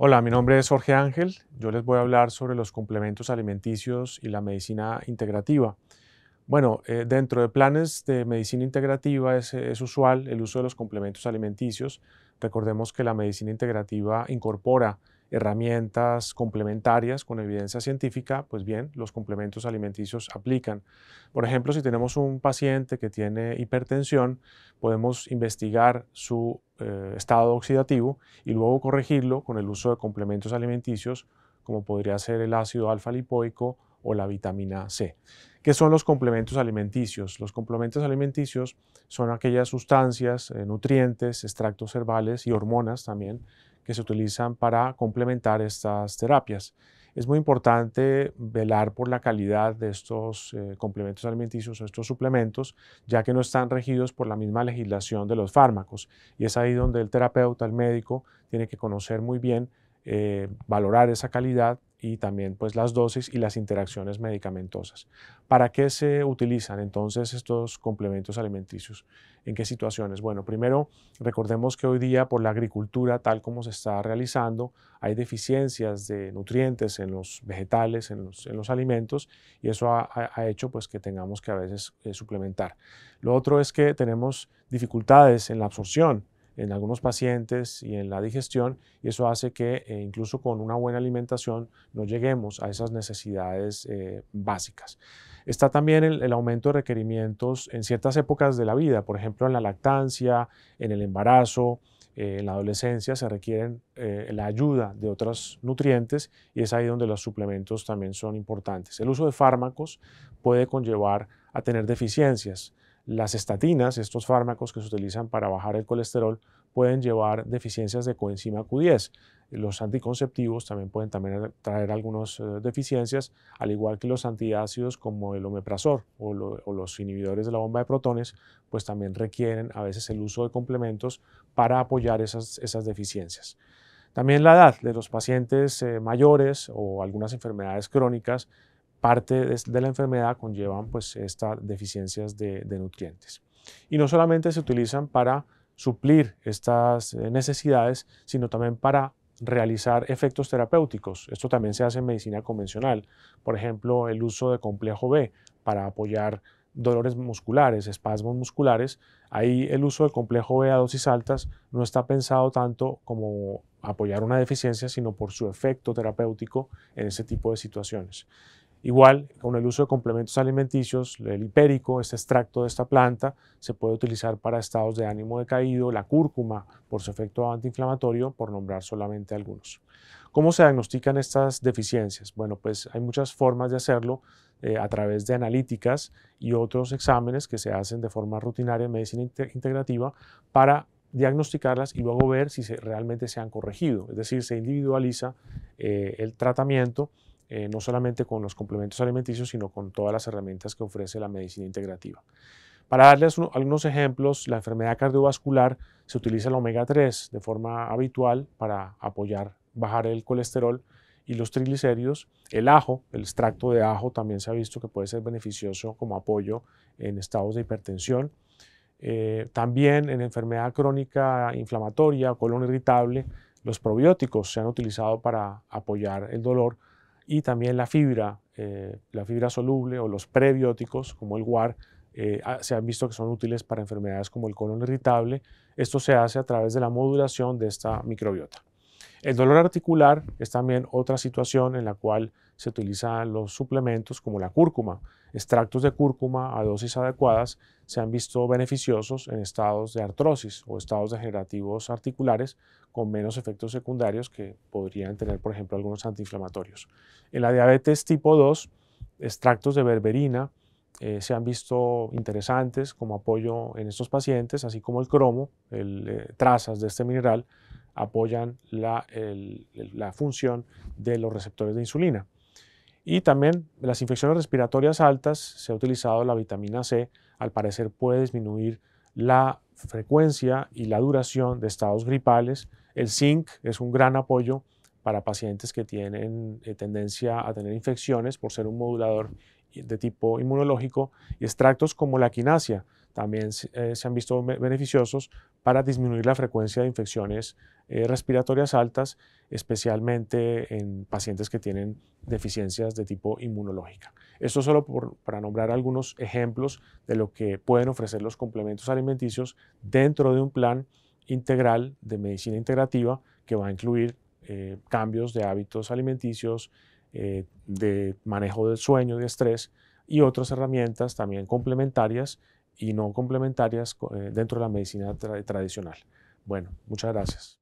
Hola, mi nombre es Jorge Ángel. Yo les voy a hablar sobre los complementos alimenticios y la medicina integrativa. Bueno, eh, dentro de planes de medicina integrativa es, usual el uso de los complementos alimenticios. Recordemos que la medicina integrativa incorpora herramientas complementarias con evidencia científica, pues bien, los complementos alimenticios aplican. Por ejemplo, si tenemos un paciente que tiene hipertensión, podemos investigar su eh, estado oxidativo y luego corregirlo con el uso de complementos alimenticios como podría ser el ácido alfa lipoico o la vitamina C. ¿Qué son los complementos alimenticios? Los complementos alimenticios son aquellas sustancias, eh, nutrientes, extractos herbales y hormonas también que se utilizan para complementar estas terapias. Es muy importante velar por la calidad de estos eh, complementos alimenticios o estos suplementos, ya que no están regidos por la misma legislación de los fármacos. Y es ahí donde el terapeuta, el médico, tiene que conocer muy bien, eh, valorar esa calidad y también pues las dosis y las interacciones medicamentosas. ¿Para qué se utilizan entonces estos complementos alimenticios? ¿En qué situaciones? Bueno, primero recordemos que hoy día por la agricultura tal como se está realizando hay deficiencias de nutrientes en los vegetales, en los, alimentos y eso ha, hecho pues que tengamos que a veces eh, suplementar. Lo otro es que tenemos dificultades en la absorción en algunos pacientes y en la digestión, y eso hace que eh, incluso con una buena alimentación no lleguemos a esas necesidades eh, básicas. Está también el, aumento de requerimientos en ciertas épocas de la vida, por ejemplo en la lactancia, en el embarazo, eh, en la adolescencia se requieren la ayuda de otros nutrientes y es ahí donde los suplementos también son importantes. El uso de fármacos puede conllevar a tener deficiencias las estatinas, estos fármacos que se utilizan para bajar el colesterol, pueden llevar deficiencias de coenzima Q10. Los anticonceptivos también pueden también traer algunas eh, deficiencias, al igual que los antiácidos como el omeprazol o, los inhibidores de la bomba de protones, pues también requieren a veces el uso de complementos para apoyar esas, deficiencias. También la edad de los pacientes eh, mayores o algunas enfermedades crónicas parte de, la enfermedad conllevan pues estas deficiencias de, de, nutrientes. Y no solamente se utilizan para suplir estas eh, necesidades, sino también para realizar efectos terapéuticos. Esto también se hace en medicina convencional. Por ejemplo, el uso de complejo B para apoyar dolores musculares, espasmos musculares. Ahí el uso de complejo B a dosis altas no está pensado tanto como apoyar una deficiencia, sino por su efecto terapéutico en ese tipo de situaciones. Igual, con el uso de complementos alimenticios, el hipérico, este extracto de esta planta, se puede utilizar para estados de ánimo decaído, la cúrcuma por su efecto antiinflamatorio, por nombrar solamente algunos. ¿Cómo se diagnostican estas deficiencias? Bueno, pues hay muchas formas de hacerlo eh, a través de analíticas y otros exámenes que se hacen de forma rutinaria en medicina integrativa para diagnosticarlas y luego ver si realmente se han corregido. Es decir, se individualiza eh, el tratamiento eh, no solamente con los complementos alimenticios, sino con todas las herramientas que ofrece la medicina integrativa. Para darles algunos ejemplos, la enfermedad cardiovascular se utiliza el omega 3 de forma habitual para apoyar, bajar el colesterol y los triglicéridos. El ajo, el extracto de ajo también se ha visto que puede ser beneficioso como apoyo en estados de hipertensión. Eh, también en enfermedad crónica inflamatoria, colon irritable, los probióticos se han utilizado para apoyar el dolor y también la fibra, eh, la fibra soluble o los prebióticos como el guar, eh, ah, se han visto que son útiles para enfermedades como el colon irritable. Esto se hace a través de la modulación de esta microbiota. El dolor articular es también otra situación en la cual se utilizan los suplementos como la cúrcuma. Extractos de cúrcuma a dosis adecuadas se han visto beneficiosos en estados de artrosis o estados degenerativos articulares con menos efectos secundarios que podrían tener, por ejemplo, algunos antiinflamatorios. En la diabetes tipo 2, extractos de berberina eh, se han visto interesantes como apoyo en estos pacientes, así como el cromo, eh, trazas de este mineral apoyan la función de los receptores de insulina. Y también las infecciones respiratorias altas, se ha utilizado la vitamina C, al parecer puede disminuir la frecuencia y la duración de estados gripales. El zinc es un gran apoyo para pacientes que tienen eh, tendencia a tener infecciones por ser un modulador de tipo inmunológico y extractos como la quinasia también se eh, han visto beneficiosos para disminuir la frecuencia de infecciones eh, respiratorias altas, especialmente en pacientes que tienen deficiencias de tipo inmunológica. Esto solo para nombrar algunos ejemplos de lo que pueden ofrecer los complementos alimenticios dentro de un plan integral de medicina integrativa que va a incluir eh, cambios de hábitos alimenticios, eh, de manejo del sueño, de estrés y otras herramientas también complementarias y no complementarias eh, dentro de la medicina tradicional. Bueno, muchas gracias.